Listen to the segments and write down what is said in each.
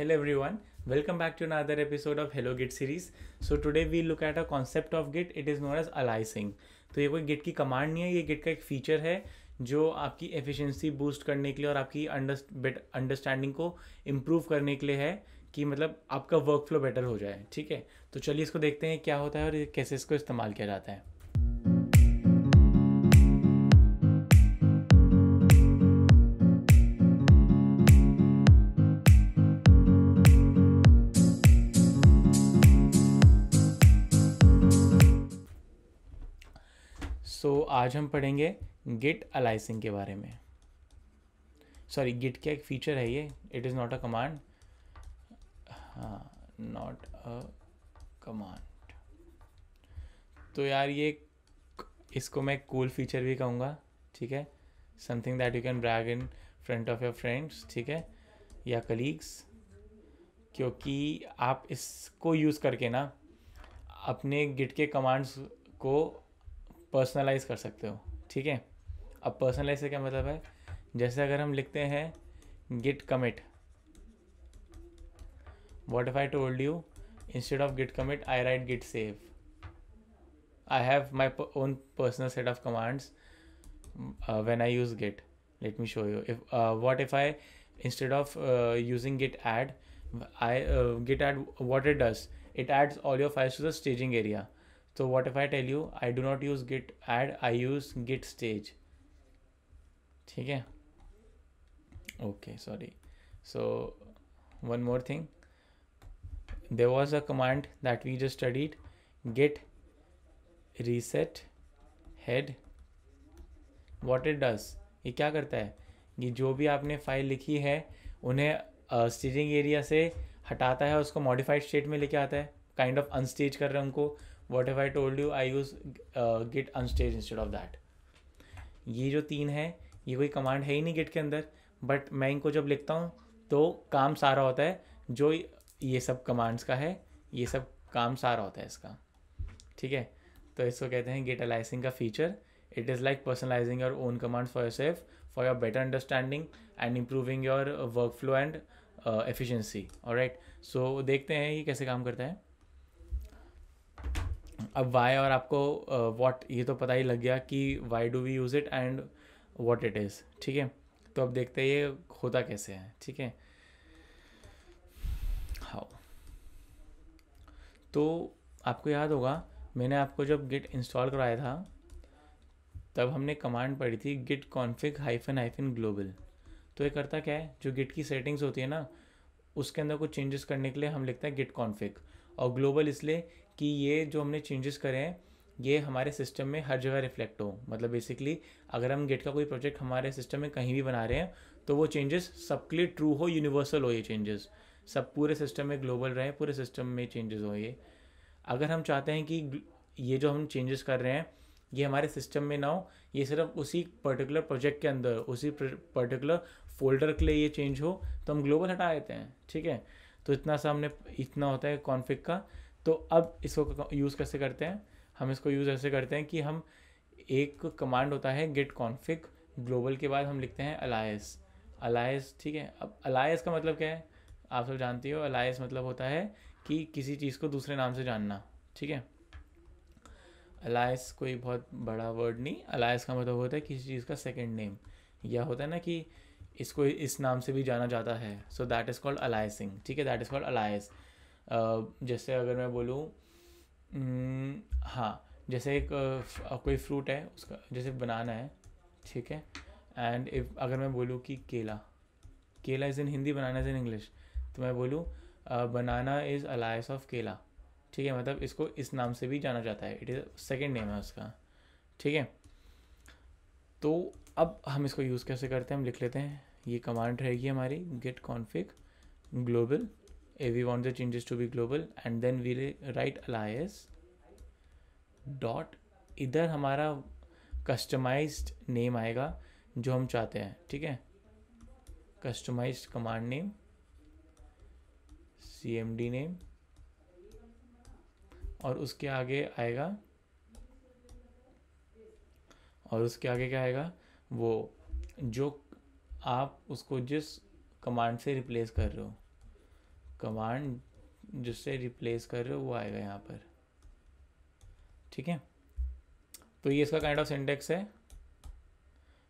Hello everyone, welcome back to another episode of Hello Git series. So today we look at a concept of Git, it is known as aliasing. तो ये कोई Git की command नहीं है ये Git का एक feature है जो आपकी एफिशिएंसी बूस्ट करने के लिए और आपकी अंडरस्टैंडिंग को इम्प्रूव करने के लिए है कि मतलब आपका वर्क फ्लो बेटर हो जाए ठीक है तो चलिए इसको देखते हैं क्या होता है और कैसे इसको इस्तेमाल किया जाता है सो so, आज हम पढ़ेंगे गिट अलाइसिंग के बारे में सॉरी गिट क्या एक फीचर है ये it is not a command हाँ नॉट अ कमांड तो यार ये इसको मैं कूल cool फीचर भी कहूँगा ठीक है something that you can brag in front of your friends ठीक है या कलीग्स क्योंकि आप इसको यूज़ करके ना अपने गिट के कमांड्स को पर्सनलाइज कर सकते हो ठीक है अब पर्सनलाइज से क्या मतलब है जैसे अगर हम लिखते हैं git commit what if I told you instead of git commit I write git save I have my own personal set of commands when I use git let me show you if what if I instead of using git add I git add what it does it adds all your files to the staging area So what if I tell you I do not use git add I use git stage theek hai okay sorry so one more thing there was a command that we just studied git reset head what it does ye kya karta hai ye jo bhi aapne file likhi hai unhe staging area se हटाता है उसको modified state में लेके आता है kind of अनस्टेज कर रहे हैं उनको what if I told you I use git unstage instead of that ये जो तीन है ये कोई कमांड है ही नहीं गिट के अंदर बट मैं इनको जब लिखता हूँ तो काम सारा होता है जो ये सब कमांड्स का है ये सब काम सारा होता है इसका ठीक है तो इसको कहते हैं गेट अलाइसिंग का feature it is like personalising your own commands for yourself for your better understanding and improving your workflow and efficiency और राइट सो देखते हैं ये कैसे काम करता है अब वाई और आपको वॉट ये तो पता ही लग गया कि why do we use it and what it is ठीक है तो अब देखते हैं ये होता कैसे है ठीक है हाउ तो आपको याद होगा मैंने आपको जब गिट इंस्टॉल करवाया था तब हमने कमांड पढ़ी थी git config hyphen hyphen global तो ये करता क्या है जो गिट की सेटिंग्स होती है ना उसके अंदर कुछ चेंजेस करने के लिए हम लिखते हैं गिट कॉन्फिग और ग्लोबल इसलिए कि ये जो हमने चेंजेस करे हैं ये हमारे सिस्टम में हर जगह रिफ्लेक्ट हो मतलब बेसिकली अगर हम गेट का कोई प्रोजेक्ट हमारे सिस्टम में कहीं भी बना रहे हैं तो वो चेंजेस सबके लिए ट्रू हो यूनिवर्सल हो ये चेंजेस सब पूरे सिस्टम में ग्लोबल रहे पूरे सिस्टम में चेंजेस हो ये अगर हम चाहते हैं कि ये जो हम चेंजेस कर रहे हैं ये हमारे सिस्टम में ना हो ये सिर्फ उसी पर्टिकुलर प्रोजेक्ट के अंदर उसी पर्टिकुलर फोल्डर के लिए ये चेंज हो तो हम ग्लोबल हटा देते हैं ठीक है तो इतना सा हमने इतना होता है कॉन्फ्लिक का तो अब इसको यूज़ कैसे करते हैं हम इसको यूज़ ऐसे करते हैं कि हम एक कमांड होता है गेट कॉन्फिक ग्लोबल के बाद हम लिखते हैं अलायस अलायस ठीक है अब अलायस का मतलब क्या है आप सब जानती हो अलायस मतलब होता है कि किसी चीज़ को दूसरे नाम से जानना ठीक है अलायस कोई बहुत बड़ा वर्ड नहीं अलायस का मतलब होता है किसी चीज़ का सेकेंड नेम यह होता है ना कि इसको इस नाम से भी जाना जाता है so that is called aliasing ठीक है दैट इज़ कॉल्ड अलायस जैसे अगर मैं बोलूँ हम्म, हाँ जैसे एक कोई फ्रूट है उसका जैसे बनाना है ठीक है एंड इफ अगर मैं बोलूँ कि केला केला is in Hindi banana is in English तो मैं बोलूँ बनाना इज़ अलायस ऑफ केला ठीक है मतलब इसको इस नाम से भी जाना जाता है इट इज़ सेकेंड नेम है उसका ठीक है तो अब हम इसको यूज़ कैसे करते हैं हम लिख लेते हैं ये कमांड रहेगी हमारी git config global we want the changes to be global and then we write alias dot इधर हमारा कस्टमाइज्ड नेम आएगा जो हम चाहते हैं ठीक है customised command name C M D name और उसके आगे आएगा और उसके आगे क्या आएगा वो जो आप उसको जिस कमांड से रिप्लेस कर रहे हो कमांड जिससे रिप्लेस कर रहे हो वो आएगा यहाँ पर ठीक है तो ये इसका काइंड ऑफ सिंटेक्स है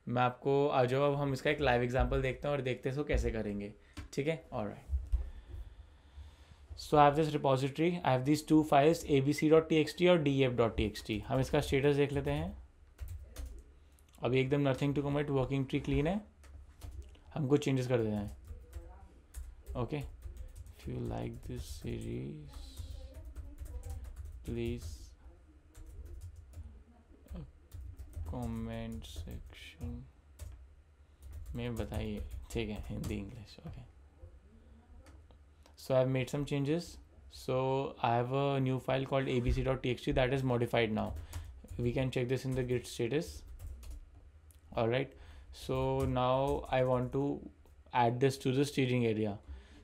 मैं आपको आ जाओ अब हम इसका एक लाइव एग्जांपल देखते हैं और देखते हैं इसको कैसे करेंगे ठीक है और right so I have this repository I have this two files A B C dot T X T और D F dot T X T हम इसका स्टेटस देख लेते हैं अभी एकदम nothing to comment working tree clean है हमको चेंजेस कर देना है okay okay. if you like this series please uh, comment section में I ठीक है Hindi English okay so I've made some changes. So I have a new file called abc.txt that is modified now. We can check this in the git status. All right. So now I want to add this to the staging area.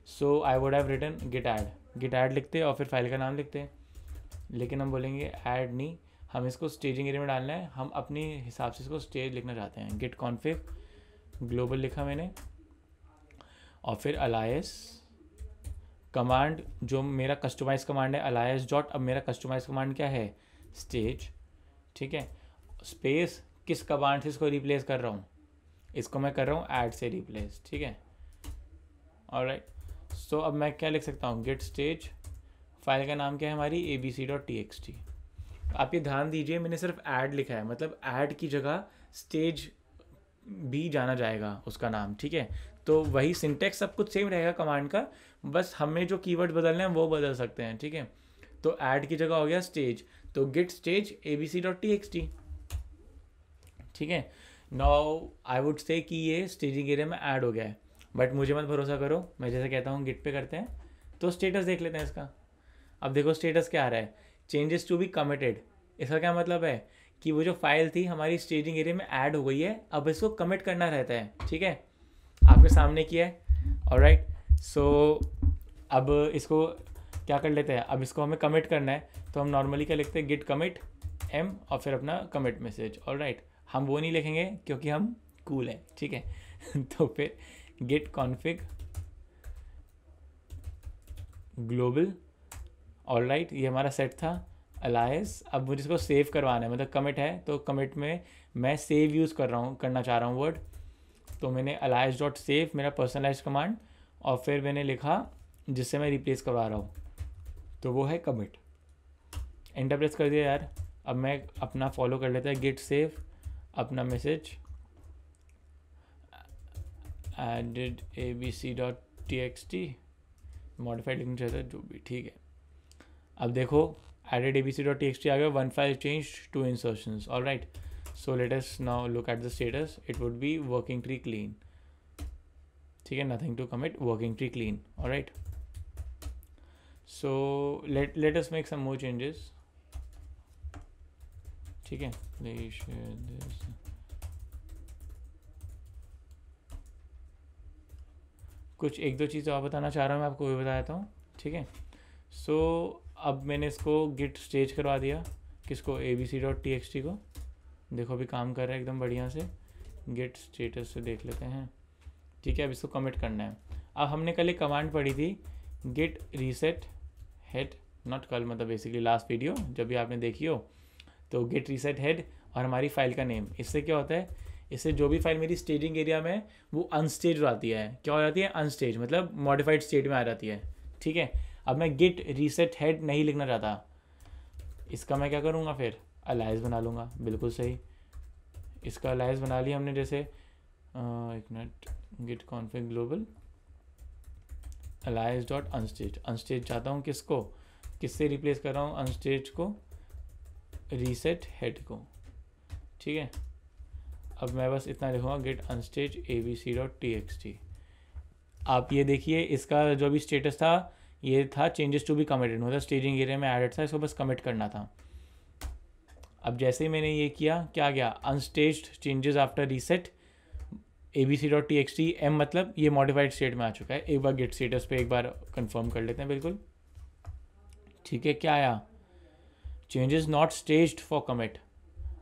So I would have return git add git add लिखते और फिर file का नाम लिखते हैं लेकिन हम बोलेंगे ऐड नहीं हम इसको स्टेजिंग एरिया में डालना है हम अपने हिसाब से इसको स्टेज लिखना चाहते हैं गिट कॉन्फिग ग्लोबल लिखा मैंने और फिर अलायस कमांड जो मेरा कस्टमाइज कमांड है अलायस डॉट अब मेरा कस्टमाइज कमांड क्या है स्टेज ठीक है स्पेस किस कमांड से इसको रिप्लेस कर रहा हूँ इसको मैं कर रहा हूँ ऐड से रिप्लेस ठीक है और राइट सो अब मैं क्या लिख सकता हूँ गेट स्टेज फाइल का नाम क्या है हमारी A B C dot T X T आप ये ध्यान दीजिए मैंने सिर्फ ऐड लिखा है मतलब ऐड की जगह स्टेज भी जाना जाएगा उसका नाम ठीक है तो वही सिंटेक्स सब कुछ सेम रहेगा कमांड का बस हमें जो कीवर्ड बदलने हैं वो बदल सकते हैं ठीक है तो ऐड की जगह हो गया स्टेज तो git stage A B C dot T X T ठीक है नाउ आई वुड से कि ये स्टेजिंग एरिया में ऐड हो गया है बट मुझे मत भरोसा करो मैं जैसे कहता हूँ गिट पे करते हैं तो स्टेटस देख लेते हैं इसका अब देखो स्टेटस क्या आ रहा है चेंजेस टू बी कमिटेड इसका क्या मतलब है कि वो जो फाइल थी हमारी स्टेजिंग एरिया में ऐड हो गई है अब इसको कमिट करना रहता है ठीक है आपके सामने किया है और राइट सो अब इसको क्या कर लेते हैं अब इसको हमें कमिट करना है तो हम नॉर्मली क्या लिखते हैं गिट कमिट एम और फिर अपना कमिट मैसेज और राइट हम वो नहीं लिखेंगे क्योंकि हम कूल हैं ठीक है तो फिर git config global all right ये हमारा सेट था अलायस अब मुझे इसको सेव करवाना है मतलब कमिट है तो कमिट में मैं सेव यूज़ कर रहा हूँ करना चाह रहा हूँ वर्ड तो मैंने अलायस डॉट सेव मेरा पर्सनलाइज कमांड और फिर मैंने लिखा जिससे मैं रिप्लेस करवा रहा हूँ तो वो है कमिट इंटरप्रेस कर दिया यार अब मैं अपना फॉलो कर लेता है गिट सेव अपना message added A B C dot T X T modified लिखना चाहिए जो भी ठीक है अब देखो added A B C dot T X T आ गया one five change two insertion all right so latest now look at the status it would be working tree clean ठीक है nothing to commit working tree clean all right so let latest make some more changes ठीक है कुछ एक दो चीज़ और बताना चाह रहा हूँ मैं आपको वही बता देता हूँ ठीक है सो अब मैंने इसको गिट स्टेज करवा दिया किसको A B C dot T X T को देखो अभी काम कर रहा है एकदम बढ़िया से गिट स्टेटस से देख लेते हैं ठीक है अब इसको कमिट करना है अब हमने कल एक कमांड पढ़ी थी गिट रीसेट हेड नॉट कल मतलब बेसिकली लास्ट वीडियो जब भी आपने देखी हो तो गिट रीसेट हेड और हमारी फाइल का नेम इससे क्या होता है इससे जो भी फाइल मेरी स्टेजिंग एरिया में वो अनस्टेज आती है क्या हो जाती है अनस्टेज मतलब मॉडिफाइड स्टेट में आ जाती है ठीक है अब मैं गिट रीसेट हेड नहीं लिखना चाहता इसका मैं क्या करूँगा फिर अलाइज बना लूँगा बिल्कुल सही इसका अलाइज बना लिया हमने जैसे एक minute git config global alias dot unstage unstage चाहता हूँ किसको किससे रिप्लेस कर रहा हूँ अनस्टेज को रीसेट हेड को ठीक है अब मैं बस इतना लिखूँगा git unstage A B C dot T X T आप ये देखिए इसका जो भी स्टेटस था ये था चेंजेस टू बी कमिटेड मतलब स्टेजिंग एरिया में एडेड था इसको बस कमिट करना था अब जैसे ही मैंने ये किया क्या गया unstage changes after reset A B C dot T X T M मतलब ये मॉडिफाइड स्टेट में आ चुका है एक बार गेट स्टेटस पे एक बार कंफर्म कर लेते हैं बिल्कुल ठीक है क्या आया changes not stage for commit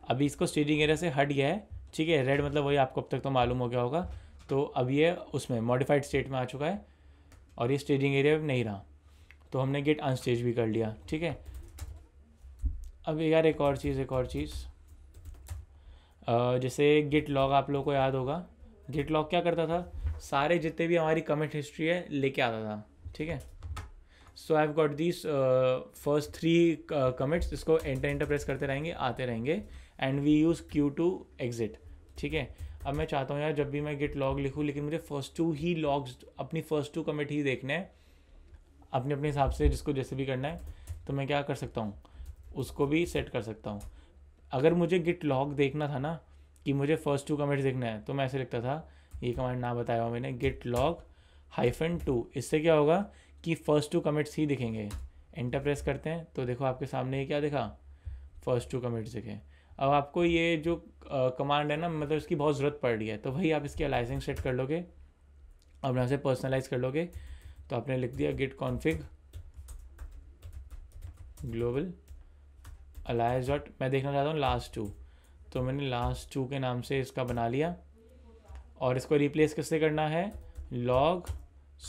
अभी इसको स्टेजिंग एरिया से हट गया है ठीक है रेड मतलब वही आपको अब तक तो मालूम हो गया होगा तो अब ये उसमें मॉडिफाइड स्टेट में आ चुका है और ये स्टेजिंग एरिया में नहीं रहा तो हमने गेट अनस्टेज भी कर लिया ठीक है अब यार एक और चीज़ एक और चीज़ जैसे गिट लॉग आप लोगों को याद होगा गिट लॉग क्या करता था सारे जितने भी हमारी कमेंट हिस्ट्री है लेके आता था ठीक है so I have got this first three comments इसको एंटर एंटर प्रेस करते रहेंगे आते रहेंगे and we use Q to exit ठीक है अब मैं चाहता हूँ यार जब भी मैं गिट लॉग लिखूँ लेकिन मुझे फर्स्ट टू ही लॉग्स अपनी फ़र्स्ट टू कमिट ही देखना है अपने अपने हिसाब से जिसको जैसे भी करना है तो मैं क्या कर सकता हूँ उसको भी सेट कर सकता हूँ अगर मुझे गिट लॉग देखना था ना कि मुझे फ़र्स्ट टू कमेंट्स देखना है तो मैं ऐसे लिखता था ये कमेंट ना बताया हुआ मैंने गिट लॉग हाइफन टू इससे क्या होगा कि फ़र्स्ट टू कमेंट्स ही दिखेंगे एंटर प्रेस करते हैं तो देखो आपके सामने ये क्या दिखा फर्स्ट टू कमेंट्स दिखे अब आपको ये जो कमांड है ना मतलब इसकी बहुत ज़रूरत पड़ रही है तो वही आप इसकी अलाइजिंग सेट कर लोगे अपने आप से पर्सनलाइज कर लोगे तो आपने लिख दिया git config global alias dot मैं देखना चाहता हूँ लास्ट टू तो मैंने लास्ट टू के नाम से इसका बना लिया और इसको रिप्लेस किससे करना है लॉग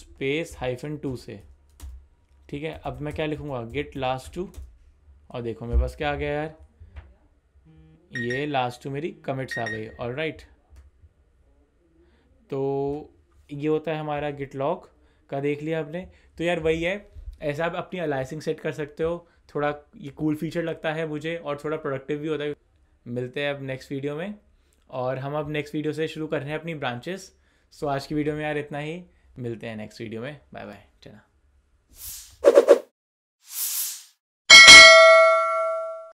स्पेस हाइफन टू से ठीक है अब मैं क्या लिखूँगा गिट लास्ट टू और देखो मेरे पास क्या आ गया यार ये लास्ट टू मेरी कमिट्स आ गई ऑल राइट तो ये होता है हमारा गिट लॉक का देख लिया आपने तो यार वही है ऐसा आप अपनी अलाइसिंग सेट कर सकते हो थोड़ा ये कूल फीचर लगता है मुझे और थोड़ा प्रोडक्टिव भी होता है मिलते हैं अब नेक्स्ट वीडियो में और हम अब नेक्स्ट वीडियो से शुरू कर रहे हैं अपनी ब्रांचेस सो आज की वीडियो में यार इतना ही मिलते हैं नेक्स्ट वीडियो में बाय बाय चला